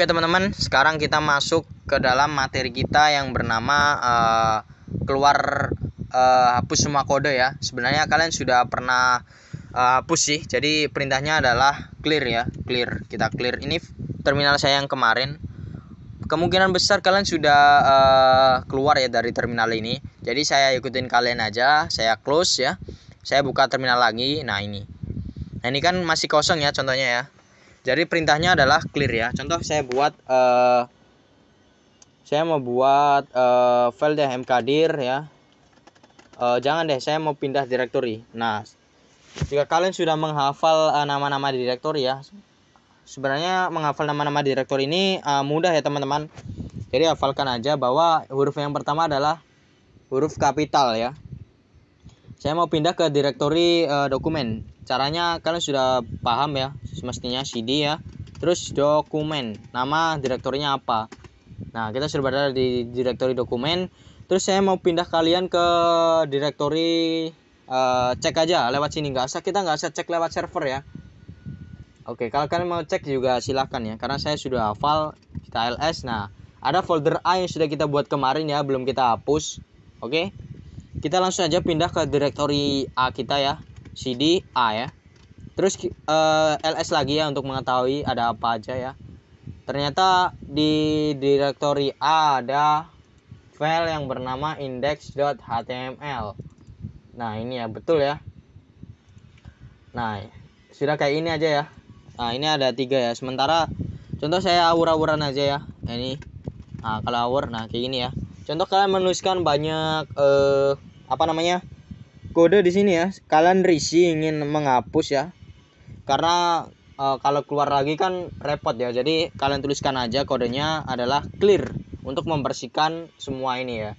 Oke teman-teman, sekarang kita masuk ke dalam materi kita yang bernama uh, keluar uh, hapus semua kode ya. Sebenarnya kalian sudah pernah uh, hapus sih. Jadi perintahnya adalah clear ya, clear. Kita clear ini terminal saya yang kemarin. Kemungkinan besar kalian sudah uh, keluar ya dari terminal ini. Jadi saya ikutin kalian aja, saya close ya. Saya buka terminal lagi. Nah, ini. Nah, ini kan masih kosong ya contohnya ya. Jadi perintahnya adalah clear ya. Contoh saya buat uh, saya mau buat uh, file deh mkdir ya. Uh, jangan deh, saya mau pindah directory. Nah, jika kalian sudah menghafal nama-nama di directory ya, sebenarnya menghafal nama-nama direktori ini uh, mudah ya teman-teman. Jadi hafalkan aja bahwa huruf yang pertama adalah huruf kapital ya saya mau pindah ke direktori uh, dokumen caranya kalian sudah paham ya semestinya cd ya terus dokumen nama direktorinya apa nah kita sudah berada di direktori dokumen terus saya mau pindah kalian ke direktori uh, cek aja lewat sini nggak usah kita nggak usah cek lewat server ya oke kalau kalian mau cek juga silahkan ya karena saya sudah hafal kita ls nah ada folder A yang sudah kita buat kemarin ya belum kita hapus oke okay? kita langsung aja pindah ke direktori A kita ya CD A ya terus uh, eh, LS lagi ya untuk mengetahui ada apa aja ya ternyata di direktori A ada file yang bernama index.html nah ini ya betul ya nah sudah kayak ini aja ya nah ini ada tiga ya sementara contoh saya awur-awuran aja ya ini nah kalau awur nah kayak gini ya contoh kalian menuliskan banyak eh, apa namanya kode di sini ya kalian risi ingin menghapus ya karena eh, kalau keluar lagi kan repot ya jadi kalian tuliskan aja kodenya adalah clear untuk membersihkan semua ini ya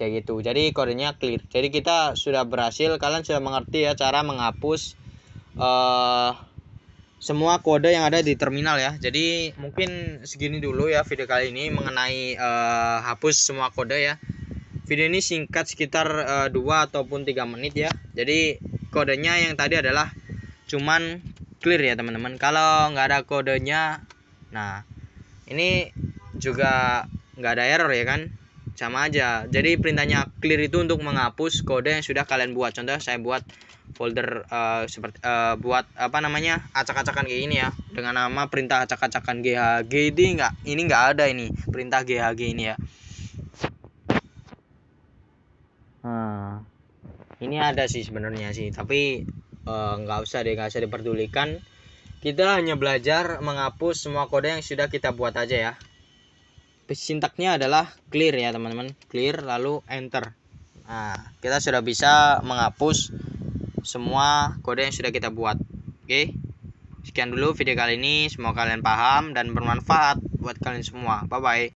kayak gitu jadi kodenya clear jadi kita sudah berhasil kalian sudah mengerti ya cara menghapus eh, semua kode yang ada di terminal ya. Jadi mungkin segini dulu ya video kali ini mengenai uh, hapus semua kode ya. Video ini singkat sekitar uh, eh, 2 ataupun 3 menit ya. Jadi kodenya yang tadi adalah cuman clear ya teman-teman. Kalau nggak ada kodenya, nah ini juga nggak ada error ya kan sama aja jadi perintahnya clear itu untuk menghapus kode yang sudah kalian buat contoh saya buat folder uh, seperti uh, buat apa namanya acak-acakan kayak ini ya dengan nama perintah acak-acakan GHG ini enggak ini enggak ada ini perintah GHG ini ya hmm. ini ada sih sebenarnya sih tapi eh, nggak uh, usah deh nggak usah diperdulikan kita hanya belajar menghapus semua kode yang sudah kita buat aja ya sintaknya adalah clear ya teman-teman clear lalu enter nah kita sudah bisa menghapus semua kode yang sudah kita buat. Oke. Sekian dulu video kali ini, semoga kalian paham dan bermanfaat buat kalian semua. Bye bye.